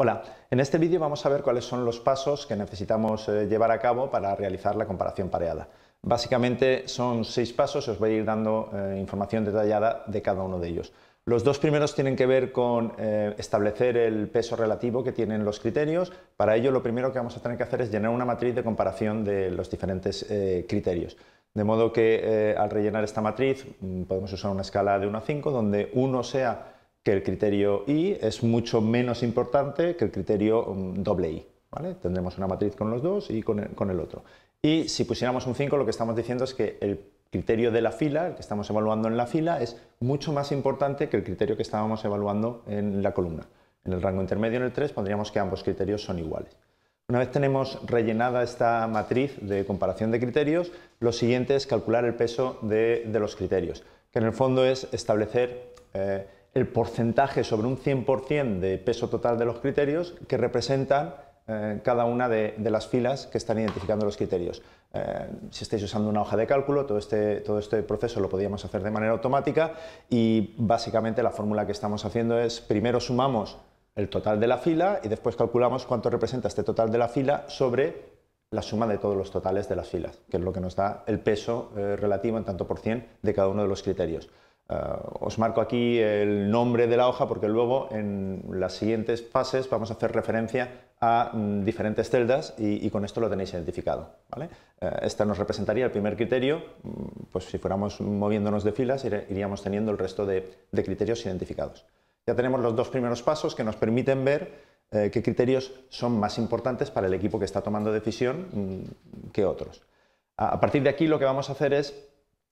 Hola, en este vídeo vamos a ver cuáles son los pasos que necesitamos eh, llevar a cabo para realizar la comparación pareada. Básicamente son seis pasos, os voy a ir dando eh, información detallada de cada uno de ellos. Los dos primeros tienen que ver con eh, establecer el peso relativo que tienen los criterios. Para ello lo primero que vamos a tener que hacer es llenar una matriz de comparación de los diferentes criterios. De modo que al rellenar esta matriz mm, podemos usar una escala de 1 a 5 donde 1 sea el criterio I es mucho menos importante que el criterio mm, doble I. ¿vale? Tendremos una matriz con los dos y con el, otro. Y si pusiéramos un 5, lo que estamos diciendo es que el criterio de la fila, el que estamos evaluando en la fila, es mucho más importante que el criterio que estábamos evaluando en la columna. En el rango intermedio, en el 3, pondríamos que ambos criterios son iguales. Una vez tenemos rellenada esta matriz de comparación de criterios, lo siguiente es calcular el peso de, los criterios, que en el fondo es establecer eh, el porcentaje sobre un 100% de peso total de los criterios que representan eh, cada una de, las filas que están identificando los criterios. Eh, si estáis usando una hoja de cálculo, todo este, todo este proceso lo podíamos hacer de manera automática y básicamente la fórmula que estamos haciendo es primero sumamos el total de la fila y después calculamos cuánto representa este total de la fila sobre la suma de todos los totales de las filas, que es lo que nos da el peso eh, relativo en tanto por cien de cada uno de los criterios. Eh, os marco aquí el nombre de la hoja porque luego en las siguientes fases vamos a hacer referencia a mm, diferentes celdas y, con esto lo tenéis identificado. ¿vale? Eh, esta nos representaría el primer criterio, mm, pues si fuéramos moviéndonos de filas iríamos teniendo el resto de, criterios identificados. Ya tenemos los dos primeros pasos que nos permiten ver eh, qué criterios son más importantes para el equipo que está tomando decisión mm, que otros. a partir de aquí lo que vamos a hacer es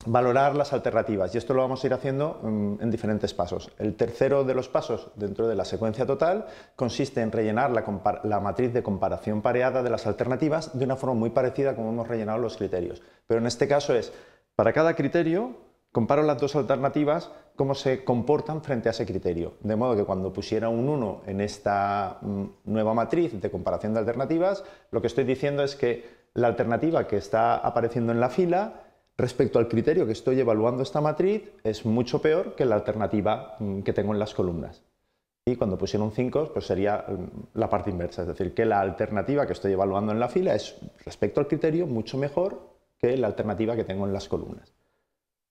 valorar las alternativas y esto lo vamos a ir haciendo mm, en diferentes pasos. El tercero de los pasos dentro de la secuencia total consiste en rellenar la, matriz de comparación pareada de las alternativas de una forma muy parecida como hemos rellenado los criterios. Pero en este caso es, para cada criterio, comparo las dos alternativas, cómo se comportan frente a ese criterio. De modo que cuando pusiera un 1 en esta mm, nueva matriz de comparación de alternativas, lo que estoy diciendo es que la alternativa que está apareciendo en la fila Respecto al criterio que estoy evaluando esta matriz, es mucho peor que la alternativa mm, que tengo en las columnas. Y cuando pusieron 5, pues sería mm, la parte inversa, es decir, que la alternativa que estoy evaluando en la fila es, respecto al criterio, mucho mejor que la alternativa que tengo en las columnas.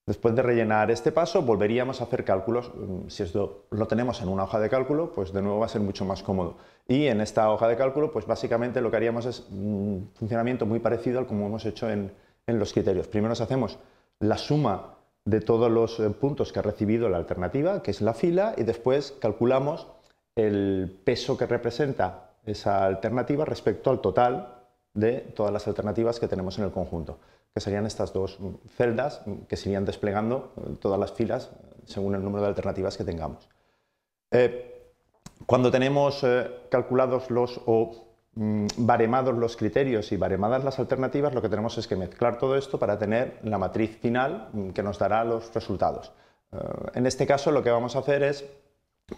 Después de rellenar este paso, volveríamos a hacer cálculos. Mm, si esto lo tenemos en una hoja de cálculo, pues de nuevo va a ser mucho más cómodo. Y en esta hoja de cálculo, pues básicamente lo que haríamos es un funcionamiento muy parecido al como hemos hecho en, en los criterios. Primero hacemos la suma de todos los eh, puntos que ha recibido la alternativa, que es la fila, y después calculamos el peso que representa esa alternativa respecto al total de todas las alternativas que tenemos en el conjunto, que serían estas dos celdas que se irían desplegando eh, todas las filas eh, según el número de alternativas que tengamos. cuando tenemos calculados los o Mm, baremados los criterios y baremadas las alternativas, lo que tenemos es que mezclar todo esto para tener la matriz final mm, que nos dará los resultados. Eh, en este caso lo que vamos a hacer es,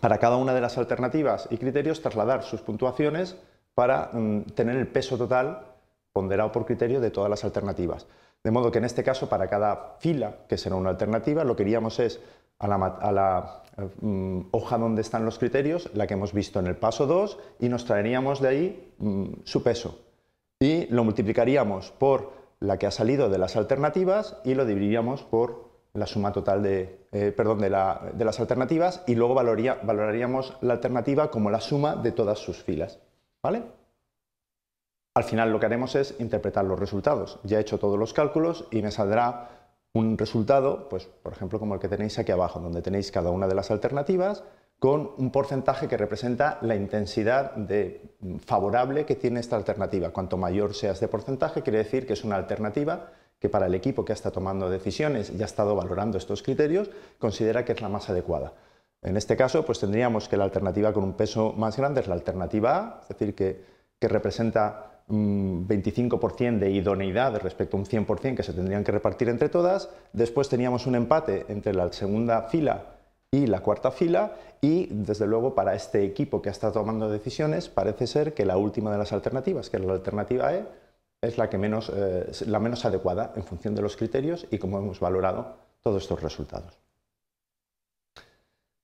para cada una de las alternativas y criterios, trasladar sus puntuaciones para mm, tener el peso total ponderado por criterio de todas las alternativas. De modo que en este caso, para cada fila, que será una alternativa, lo que iríamos es a la, mm, hoja donde están los criterios, la que hemos visto en el paso 2, y nos traeríamos de ahí mm, su peso. Y lo multiplicaríamos por la que ha salido de las alternativas y lo dividiríamos por la suma total de, eh, perdón, de, las alternativas y luego valoraríamos la alternativa como la suma de todas sus filas. ¿Vale? Al final lo que haremos es interpretar los resultados. Ya he hecho todos los cálculos y me saldrá un resultado, pues por ejemplo como el que tenéis aquí abajo, donde tenéis cada una de las alternativas con un porcentaje que representa la intensidad mm, favorable que tiene esta alternativa. Cuanto mayor sea este porcentaje, quiere decir que es una alternativa que para el equipo que está tomando decisiones y ha estado valorando estos criterios, considera que es la más adecuada. En este caso, pues tendríamos que la alternativa con un peso más grande es la alternativa A, es decir, que representa 25% de idoneidad respecto a un 100% que se tendrían que repartir entre todas. Después teníamos un empate entre la segunda fila y la cuarta fila y desde luego para este equipo que está tomando decisiones parece ser que la última de las alternativas, que es la alternativa E, es la, menos, eh, la menos adecuada en función de los criterios y como hemos valorado todos estos resultados.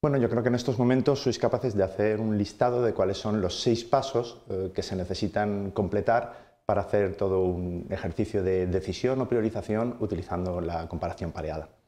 Bueno, yo creo que en estos momentos sois capaces de hacer un listado de cuáles son los seis pasos eh, que se necesitan completar para hacer todo un ejercicio de decisión o priorización utilizando la comparación pareada.